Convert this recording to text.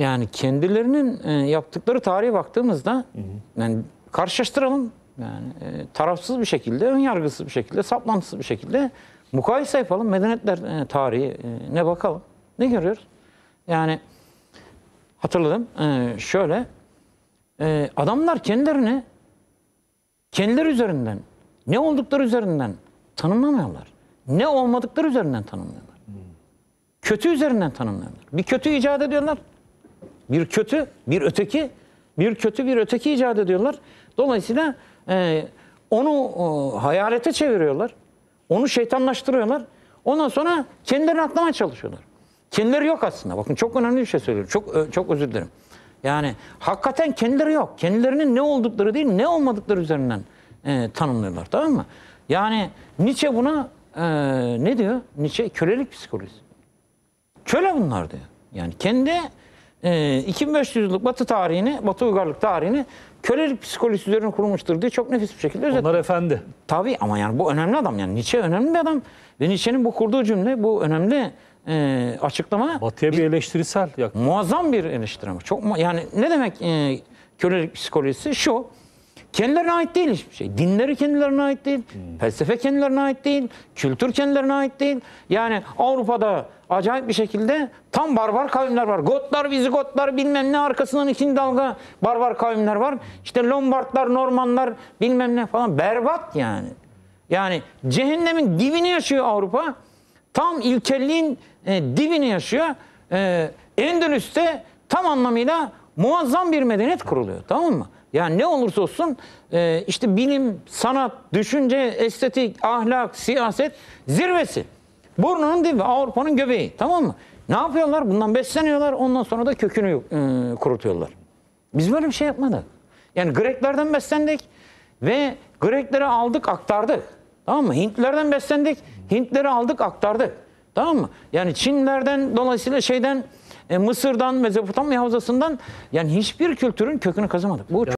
Yani kendilerinin e, yaptıkları tarihe baktığımızda hı hı. yani karşılaştıralım. Yani e, tarafsız bir şekilde, ön yargısız bir şekilde, saplantısız bir şekilde mukayese yapalım. Medeniyetler e, tarihi ne bakalım. Ne görüyoruz? Yani hatırladım. şöyle adamlar kendilerini kendileri üzerinden, ne oldukları üzerinden tanımlamıyorlar. Ne olmadıkları üzerinden tanımlıyorlar. Kötü üzerinden tanımlıyorlar. Bir kötü icat ediyorlar. Bir kötü, bir öteki, bir kötü, bir öteki icat ediyorlar. Dolayısıyla e, onu e, hayalete çeviriyorlar. Onu şeytanlaştırıyorlar. Ondan sonra kendilerini atlamaya çalışıyorlar. Kendileri yok aslında. Bakın çok önemli bir şey söylüyorum. Çok e, çok özür dilerim. Yani hakikaten kendileri yok. Kendilerinin ne oldukları değil, ne olmadıkları üzerinden e, tanımlıyorlar. Tamam mı? Yani Nietzsche buna e, ne diyor? Nietzsche kölelik psikolojisi. Köle bunlar diyor. Yani kendi 2500 ee, yıllık Batı tarihini, Batı uygarlık tarihini kölelik psikolojisi üzerine kurulmuştur diye çok nefis bir şekilde özetledim. Onlar efendi. Tabii ama yani bu önemli adam yani Nietzsche önemli bir adam. Ve Nietzsche'nin bu kurduğu cümle bu önemli e, açıklama. Batı'ya bir, bir eleştirisel yaklaşım. Muazzam bir eleştirme. Çok yani ne demek e, kölelik psikolojisi? Şu Kendilerine ait değil hiçbir şey. Dinleri kendilerine ait değil. Hmm. Felsefe kendilerine ait değil. Kültür kendilerine ait değil. Yani Avrupa'da acayip bir şekilde tam barbar kavimler var. Gotlar, Vizigotlar bilmem ne arkasından ikinci dalga barbar kavimler var. İşte Lombardlar, Normanlar bilmem ne falan. Berbat yani. Yani cehennemin dibini yaşıyor Avrupa. Tam ilkelliğin e, dibini yaşıyor. E, Endülüs'te tam anlamıyla muazzam bir medeniyet kuruluyor. Tamam mı? Yani ne olursa olsun e, işte bilim, sanat, düşünce, estetik, ahlak, siyaset zirvesi. Burnunun dibi, Avrupa'nın göbeği tamam mı? Ne yapıyorlar? Bundan besleniyorlar ondan sonra da kökünü e, kurutuyorlar. Biz böyle bir şey yapmadık. Yani Greklerden beslendik ve Greklere aldık aktardık. Tamam mı? Hintlerden beslendik, Hintleri aldık aktardık. Tamam mı? Yani Çinlerden dolayısıyla şeyden e, Mısır'dan, Mezopotamya havzasından yani hiçbir kültürün kökünü kazımadık. Bu ya.